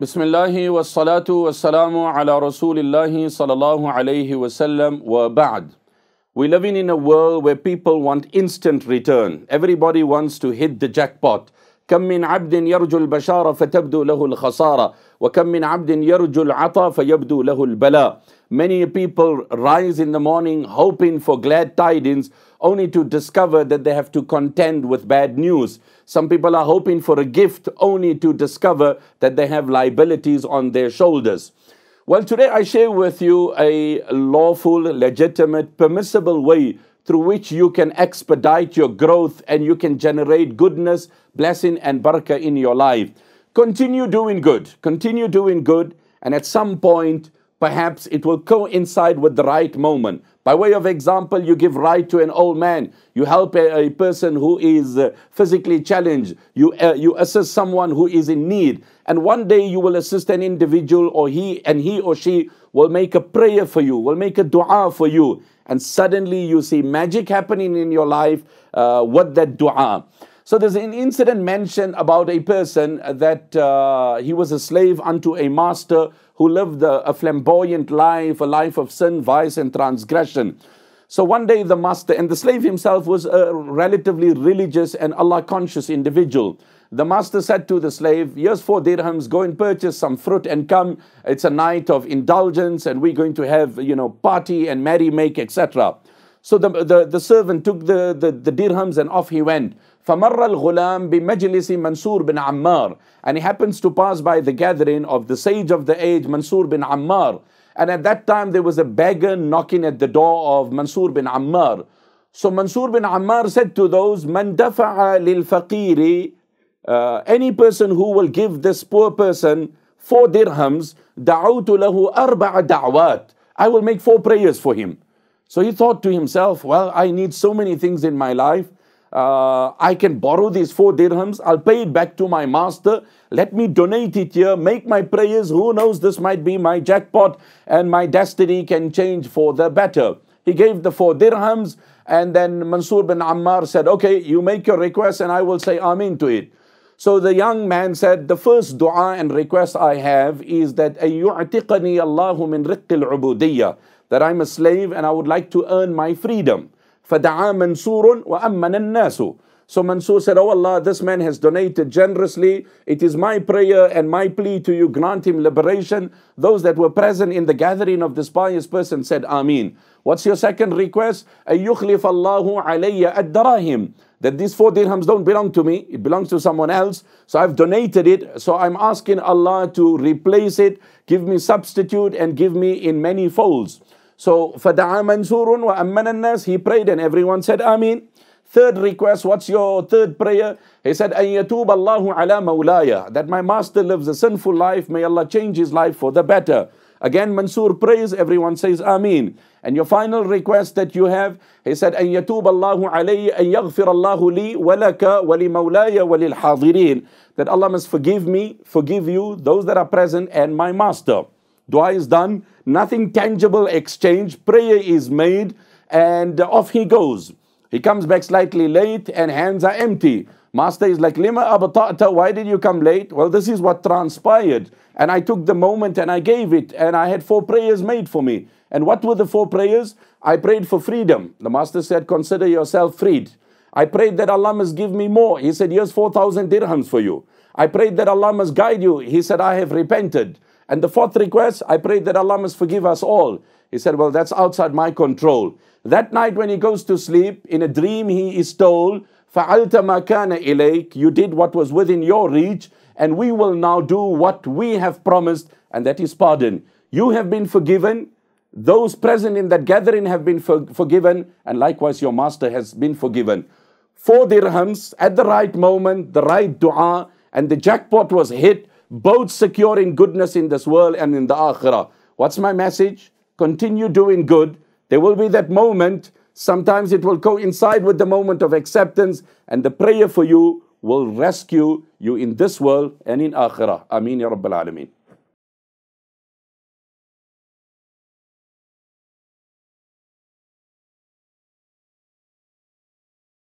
بسم الله والصلاة والسلام على رسول الله صلى الله عليه وسلم وبعد We live in a world where people want instant return. Everybody wants to hit the jackpot. كم من عبد يرجو البشارة فتبدو له الخسارة وكم من عبد يرجو العطاء فيبدو له البلاء Many people rise in the morning hoping for glad tidings, only to discover that they have to contend with bad news. Some people are hoping for a gift, only to discover that they have liabilities on their shoulders. Well, today I share with you a lawful, legitimate, permissible way through which you can expedite your growth and you can generate goodness, blessing, and barakah in your life. Continue doing good, continue doing good, and at some point, Perhaps it will coincide with the right moment. By way of example, you give right to an old man. You help a, a person who is uh, physically challenged. You, uh, you assist someone who is in need. And one day you will assist an individual or he and he or she will make a prayer for you, will make a dua for you. And suddenly you see magic happening in your life uh, with that dua. So there's an incident mentioned about a person that uh, he was a slave unto a master who lived a, a flamboyant life, a life of sin, vice, and transgression. So one day the master, and the slave himself was a relatively religious and Allah conscious individual. The master said to the slave, Here's four dirhams, go and purchase some fruit and come. It's a night of indulgence and we're going to have, you know, party and merry make, etc. So the, the, the, servant took the, the, the dirhams and off he went. فمر الغلام بمجلس Mansur bin Ammar. And he happens to pass by the gathering of the sage of the age, Mansur bin Ammar. And at that time, there was a beggar knocking at the door of Mansur bin Ammar. So Mansur bin Ammar said to those, Man dafa'a lil uh, any person who will give this poor person four dirhams, دعوت له أربع دعوات I will make four prayers for him. So he thought to himself, well, I need so many things in my life. Uh, I can borrow these four dirhams. I'll pay it back to my master. Let me donate it here. Make my prayers. Who knows? This might be my jackpot and my destiny can change for the better. He gave the four dirhams and then Mansur bin Ammar said, okay, you make your request and I will say amen to it. So the young man said, the first dua and request I have is that أَيُّعْتِقَنِي اللَّهُ مِنْ رِقِّ الْعُبُودِيَّةِ That I'm a slave and I would like to earn my freedom. فَدَعَا مَنْصُورٌ وَأَمَّنَ النَّاسُ so Mansur said, Oh Allah, this man has donated generously. It is my prayer and my plea to you, grant him liberation. Those that were present in the gathering of this pious person said, Ameen. What's your second request? أَيُخْلِفَ اللَّهُ عَلَيَّ الدَّرَاهِمْ That these four dirhams don't belong to me, it belongs to someone else. So I've donated it. So I'm asking Allah to replace it, give me substitute and give me in many folds. So, فَدَعَى wa وَأَمَّنَ Nas, He prayed and everyone said, Amin. Third request, what's your third prayer? He said, أَن يَتُوبَ اللَّهُ عَلَى مَوْلَايَ That my master lives a sinful life, may Allah change his life for the better. Again, Mansur prays, everyone says Ameen. And your final request that you have, he said, أَن يَتُوبَ اللَّهُ عَلَيَّ أَن يَغْفِرَ اللَّهُ لِي وَلَكَ وَلِمَوْلَايَ وَلِلْحَاضِرِينَ That Allah must forgive me, forgive you, those that are present, and my master. Dua is done, nothing tangible exchange, prayer is made, and off he goes. He comes back slightly late and hands are empty. Master is like, Lima Abata'ta, why did you come late? Well, this is what transpired. And I took the moment and I gave it, and I had four prayers made for me. And what were the four prayers? I prayed for freedom. The Master said, Consider yourself freed. I prayed that Allah must give me more. He said, Here's 4,000 dirhams for you. I prayed that Allah must guide you. He said, I have repented. And the fourth request, I pray that Allah must forgive us all. He said, Well, that's outside my control. That night when he goes to sleep, in a dream he is told, فَعَلْتَ مَا كَانَ إِلَيْكَ You did what was within your reach, and we will now do what we have promised, and that is pardon. You have been forgiven, those present in that gathering have been for forgiven, and likewise your master has been forgiven. Four dirhams at the right moment, the right dua, and the jackpot was hit, both secure in goodness in this world and in the akhirah. What's my message? Continue doing good. There will be that moment. Sometimes it will coincide with the moment of acceptance, and the prayer for you will rescue you in this world and in akhirah. Ameen ya Rabbil Alameen.